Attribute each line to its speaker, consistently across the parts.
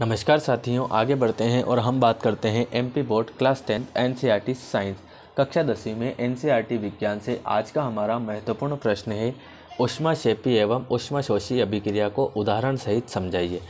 Speaker 1: नमस्कार साथियों आगे बढ़ते हैं और हम बात करते हैं MP board class tenth an science e कक्षा दसवीं में एन e विज्ञान से आज का हमारा महत्वपूर्ण प्रश्न है उष्मा शेपी एवं उष्मा शोषी अभिक्रिया को उदाहरण सहित समझाइए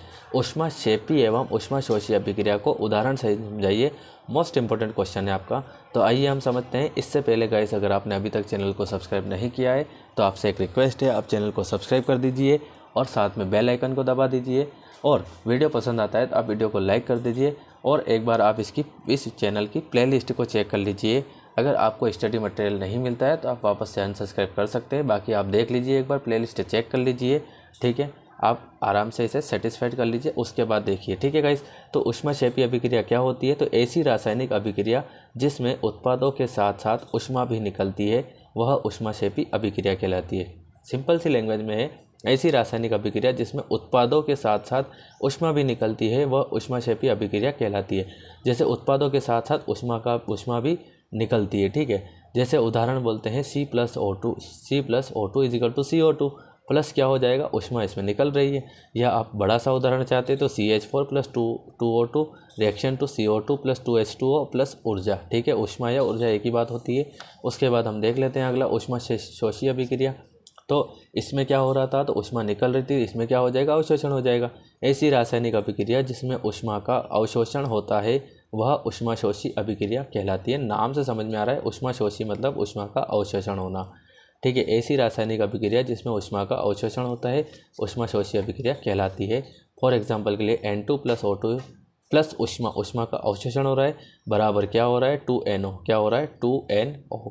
Speaker 1: उष्मा शेपी एवं उष्मा शोषी अभिक्रिया को उदाहरण सहित समझाइए मोस्ट इंपॉर्टेंट क्वेश्चन है आपका तो आइए हम समझते हैं इससे पहले गाइस अगर आपने अभी तक चैनल को सब्सक्राइब नहीं किया है तो आपसे एक रिक्वेस्ट है आप चैनल को सब्सक्राइब कर दीजिए और साथ में बेल आइकन को दबा दीजिए और वीडियो पसंद आता है तो आप वीडियो को लाइक कर दीजिए और एक बार आप इसकी इस चैनल की प्लेलिस्ट को चेक कर लीजिए अगर आपको स्टडी मटेरियल नहीं मिलता है तो आप वापस से अनसब्सक्राइब कर सकते हैं बाकी आप देख लीजिए एक बार प्लेलिस्ट चेक कर लीजिए ठीक है आप आराम से इसे सेटिस्फाइड कर लीजिए उसके बाद देखिए ठीक है गाइस तो शेपी अभिक्रिया क्या होती है तो ऐसी रासायनिक अभिक्रिया जिसमें उत्पादों के साथ साथ उष्मा भी निकलती है वह शेपी अभिक्रिया कहलाती है सिंपल सी लैंग्वेज में है ऐसी रासायनिक अभिक्रिया जिसमें उत्पादों के साथ साथ उष्मा भी निकलती है वह उष्माशेपी अभिक्रिया कहलाती है जैसे उत्पादों के साथ साथ उष्मा का उष्मा भी निकलती है ठीक है जैसे उदाहरण बोलते हैं C plus O two C plus O two equal to C O two plus क्या हो जाएगा उष्मा इसमें निकल रही है या आप बड़ा सा उदाहरण चाहते हैं तो C H four plus two two O two reaction to C O two plus two H two O plus ऊर्जा ठीक है उष्मा या ऊर्जा एक ही बात होती है उसके बाद हम देख लेते हैं अगला उष्मा शोषी अभिक्रिया तो इसमें क्या हो रहा था तो उष्मा निकल रही थी इसमें क्या हो जाएगा अवशोषण हो जाएगा ऐसी रासायनिक अभिक्रिया जिसमें उष्मा का अवशोषण होता है वह उष्माशोषी अभिक्रिया कहलाती है नाम से समझ में आ रहा है उष्माशोषी मतलब उष्मा का अवशोषण होना ठीक है ऐसी रासायनिक अभिक्रिया जिसमें उष्मा का अवशोषण होता है उष्माशोषी अभिक्रिया कहलाती है फॉर एग्जाम्पल के लिए N two plus O two plus उष्मा उष्मा का अवशोषण हो रहा है बराबर क्या हो रहा है टू एन ओ क्या हो रहा है टू एन ओ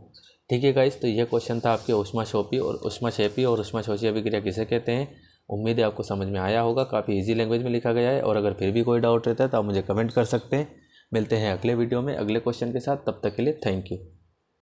Speaker 1: ठीक है गाइस तो ये क्वेश्चन था आपके उष्मा शोपी और उष्मा शेपी और उष्मा शोषी अभिक्रिया किसे कहते हैं उम्मीद है आपको समझ में आया होगा काफ़ी इजी लैंग्वेज में लिखा गया है और अगर फिर भी कोई डाउट रहता है तो आप मुझे कमेंट कर सकते हैं मिलते हैं अगले वीडियो में अगले क्वेश्चन के साथ तब तक के लिए थैंक यू